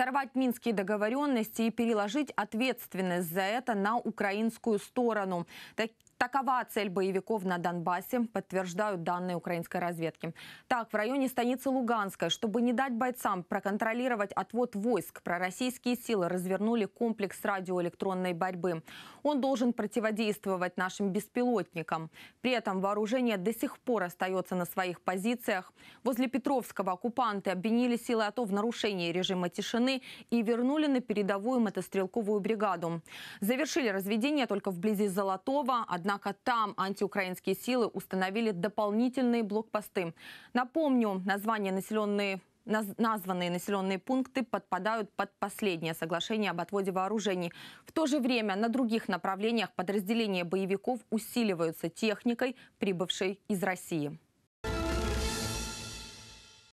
сорвать минские договоренности и переложить ответственность за это на украинскую сторону. Так, Такова цель боевиков на Донбассе, подтверждают данные украинской разведки. Так, в районе станицы Луганской, чтобы не дать бойцам проконтролировать отвод войск, пророссийские силы развернули комплекс радиоэлектронной борьбы. Он должен противодействовать нашим беспилотникам. При этом вооружение до сих пор остается на своих позициях. Возле Петровского оккупанты обвинили силы АТО в нарушении режима тишины и вернули на передовую мотострелковую бригаду. Завершили разведение только вблизи Золотого. Одна Однако там антиукраинские силы установили дополнительные блокпосты. Напомню, название населенные названные населенные пункты подпадают под последнее соглашение об отводе вооружений. В то же время на других направлениях подразделения боевиков усиливаются техникой, прибывшей из России.